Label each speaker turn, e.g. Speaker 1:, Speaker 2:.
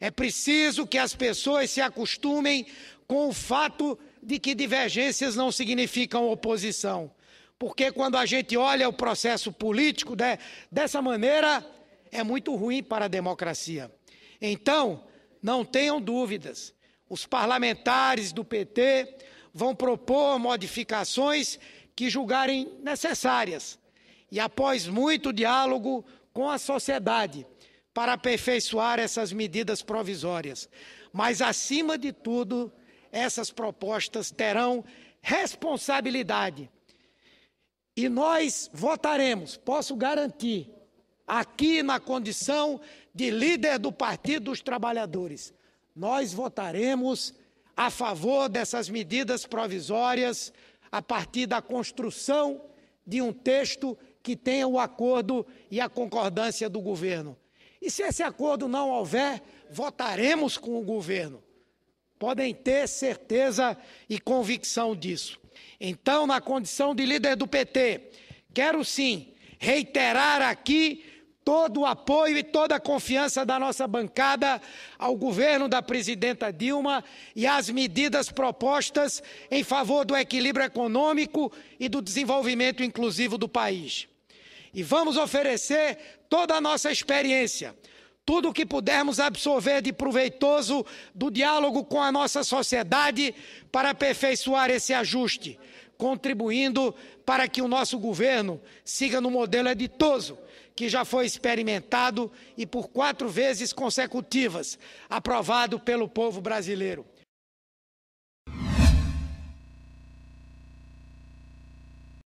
Speaker 1: É preciso que as pessoas se acostumem com o fato de que divergências não significam oposição. Porque quando a gente olha o processo político né, dessa maneira, é muito ruim para a democracia. Então, não tenham dúvidas, os parlamentares do PT vão propor modificações que julgarem necessárias e após muito diálogo com a sociedade para aperfeiçoar essas medidas provisórias. Mas, acima de tudo, essas propostas terão responsabilidade. E nós votaremos, posso garantir, aqui na condição de líder do Partido dos Trabalhadores, nós votaremos a favor dessas medidas provisórias a partir da construção de um texto que tenha o acordo e a concordância do governo. E se esse acordo não houver, votaremos com o governo. Podem ter certeza e convicção disso. Então, na condição de líder do PT, quero sim reiterar aqui todo o apoio e toda a confiança da nossa bancada ao governo da presidenta Dilma e às medidas propostas em favor do equilíbrio econômico e do desenvolvimento inclusivo do país e vamos oferecer toda a nossa experiência, tudo o que pudermos absorver de proveitoso do diálogo com a nossa sociedade para aperfeiçoar esse ajuste, contribuindo para que o nosso governo siga no modelo editoso que já foi experimentado e por quatro vezes consecutivas aprovado pelo povo brasileiro.